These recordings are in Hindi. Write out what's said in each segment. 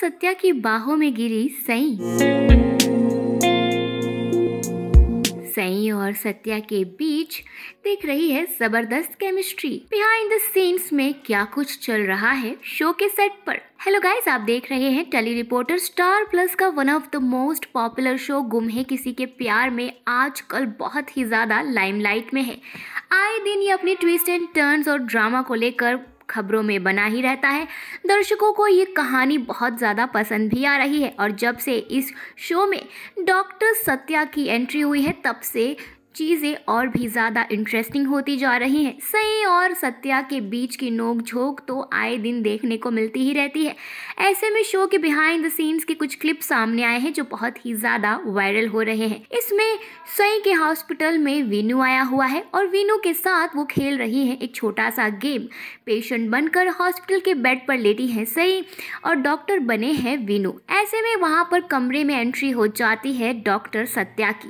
सत्या की बाहों में गिरी सई सई और सत्या के बीच देख रही है जबरदस्त केमिस्ट्री बिहाइंड द सीन्स में क्या कुछ चल रहा है शो के सेट पर हेलो गाइस आप देख रहे हैं टेली रिपोर्टर स्टार प्लस का one of the most popular show गुम है किसी के प्यार में आजकल बहुत ही ज्यादा लाइमलाइट में है आए दिन ये अपने ट्विस्ट एंड टर्न्स और ड्रामा को लेकर खबरों में बना ही रहता है दर्शकों को ये कहानी बहुत ज़्यादा पसंद भी आ रही है और जब से इस शो में डॉक्टर सत्या की एंट्री हुई है तब से चीज़ें और भी ज़्यादा इंटरेस्टिंग होती जा रही हैं सई और सत्या के बीच की नोक झोंक तो आए दिन देखने को मिलती ही रहती है ऐसे में शो के बिहाइंड द सीन्स के कुछ क्लिप सामने आए हैं जो बहुत ही ज़्यादा वायरल हो रहे हैं इसमें सई के हॉस्पिटल में वीनू आया हुआ है और वीनू के साथ वो खेल रही है एक छोटा सा गेम पेशेंट बनकर हॉस्पिटल के बेड पर लेटी है सई और डॉक्टर बने हैं वीनू ऐसे में वहाँ पर कमरे में एंट्री हो जाती है डॉक्टर सत्या की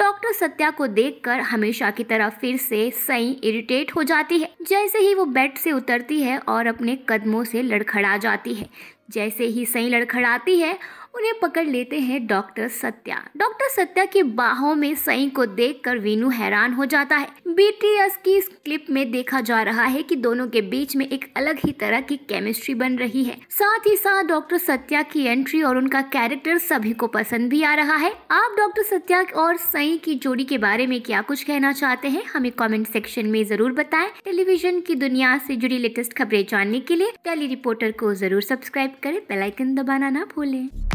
डॉक्टर सत्या को देख देखकर हमेशा की तरह फिर से सई इरिटेट हो जाती है जैसे ही वो बेड से उतरती है और अपने कदमों से लड़खड़ा जाती है जैसे ही सही लड़खड़ाती है उन्हें पकड़ लेते हैं डॉक्टर सत्या डॉक्टर सत्या की बाहों में सई को देखकर वीनू हैरान हो जाता है बीटीएस की इस क्लिप में देखा जा रहा है कि दोनों के बीच में एक अलग ही तरह की केमिस्ट्री बन रही है साथ ही साथ डॉक्टर सत्या की एंट्री और उनका कैरेक्टर सभी को पसंद भी आ रहा है आप डॉक्टर सत्या और सई की जोड़ी के बारे में क्या कुछ कहना चाहते हैं हमें कॉमेंट सेक्शन में जरूर बताए टेलीविजन की दुनिया से जुड़ी लेटेस्ट खबरें जानने के लिए टेली रिपोर्टर को जरूर सब्सक्राइब सब्सक्राइब करें बेल आइकन दबाना ना भूलें